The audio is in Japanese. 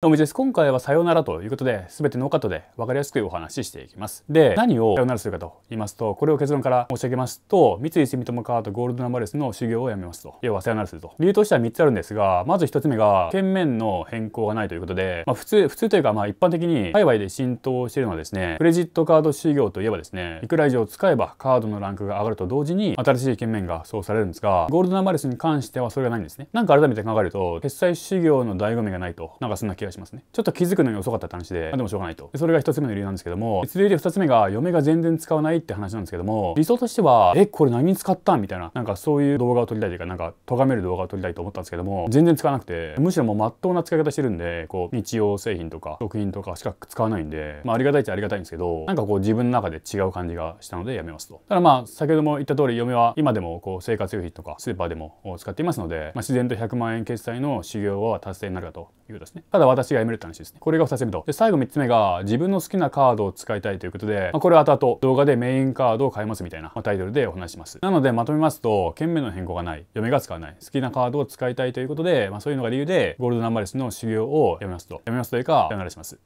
おみです。今回はさよならということで、すべてノーカットで分かりやすくお話ししていきます。で、何をさよならするかと言いますと、これを結論から申し上げますと、三井住友カードゴールドナンバレスの修行をやめますと。要はさよならすると。理由としては3つあるんですが、まず1つ目が、県面の変更がないということで、まあ普通、普通というかまあ一般的に海外で浸透しているのはですね、クレジットカード修行といえばですね、いくら以上使えばカードのランクが上がると同時に、新しい県面がそうされるんですが、ゴールドナンバレスに関してはそれがないんですね。なんか改めて考えると、決済修行の醍醐味がないと、なんかそんな気ががしますね。ちょっと気づくのに遅かったって話で、まあ、でもしょうがないと。それが1つ目の理由なんですけども、続いて2つ目が嫁が全然使わないって話なんですけども、理想としては、え、これ何に使ったみたいな、なんかそういう動画を撮りたいというか、なんか咎める動画を撮りたいと思ったんですけども、全然使わなくて、むしろもう真っ当な使い方してるんで、こう、日用製品とか、食品とかしか使わないんで、まあありがたいっちゃありがたいんですけど、なんかこう自分の中で違う感じがしたのでやめますと。ただまあ、先ほども言った通り、嫁は今でもこう生活用品とかスーパーでも使っていますので、まあ、自然と100万円決済の修行は達成になるかということですね。ただ私が辞めるって話ですね。これが2つ目と。で、最後3つ目が自分の好きなカードを使いたいということで、まあ、これは後々動画でメインカードを買いますみたいな、まあ、タイトルでお話します。なのでまとめますと、件名の変更がない、嫁が使わない、好きなカードを使いたいということで、まあ、そういうのが理由でゴールドナンバレスの修行をやめますと。やめますというか、やめられします。